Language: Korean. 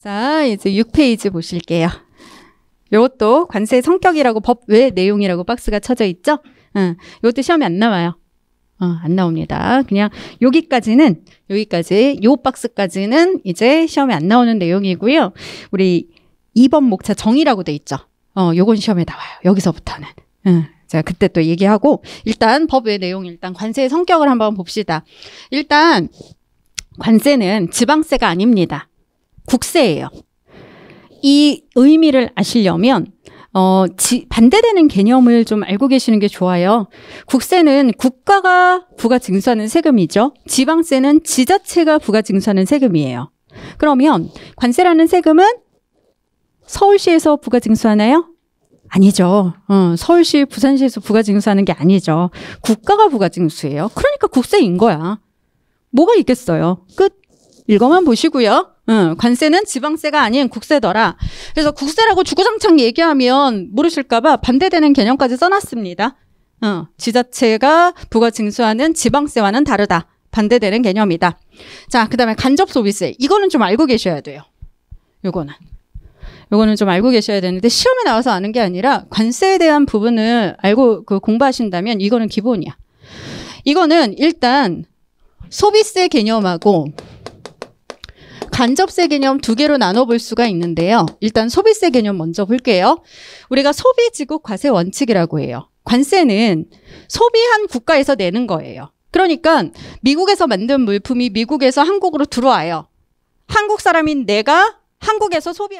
자, 이제 6페이지 보실게요. 이것도 관세 성격이라고 법 외 내용이라고 박스가 쳐져 있죠? 응, 이것도 시험에 안 나와요. 어, 안 나옵니다. 그냥 여기까지는 여기까지 요 박스까지는 이제 시험에 안 나오는 내용이고요. 우리 2번 목차 정의라고 돼 있죠. 어, 요건 시험에 나와요. 여기서부터는. 응. 제가 그때 또 얘기하고 일단 법 외 내용 일단 관세의 성격을 한번 봅시다. 일단 관세는 지방세가 아닙니다. 국세예요. 이 의미를 아시려면 어, 지, 반대되는 개념을 좀 알고 계시는 게 좋아요. 국세는 국가가 부가 징수하는 세금이죠. 지방세는 지자체가 부가 징수하는 세금이에요. 그러면 관세라는 세금은 서울시에서 부가 징수하나요? 아니죠. 어, 서울시, 부산시에서 부가 징수하는 게 아니죠. 국가가 부가 징수예요. 그러니까 국세인 거야. 뭐가 있겠어요? 끝. 읽어만 보시고요. 응, 관세는 지방세가 아닌 국세더라. 그래서 국세라고 주구장창 얘기하면 모르실까봐 반대되는 개념까지 써놨습니다. 응, 어, 지자체가 부가 징수하는 지방세와는 다르다. 반대되는 개념이다. 자, 그 다음에 간접 소비세. 이거는 좀 알고 계셔야 돼요. 요거는. 요거는 좀 알고 계셔야 되는데 시험에 나와서 아는 게 아니라 관세에 대한 부분을 알고 그 공부하신다면 이거는 기본이야. 이거는 일단 소비세 개념하고 간접세 개념 두 개로 나눠볼 수가 있는데요. 일단 소비세 개념 먼저 볼게요. 우리가 소비지국 과세 원칙이라고 해요. 관세는 소비한 국가에서 내는 거예요. 그러니까 미국에서 만든 물품이 미국에서 한국으로 들어와요. 한국 사람인 내가 한국에서 소비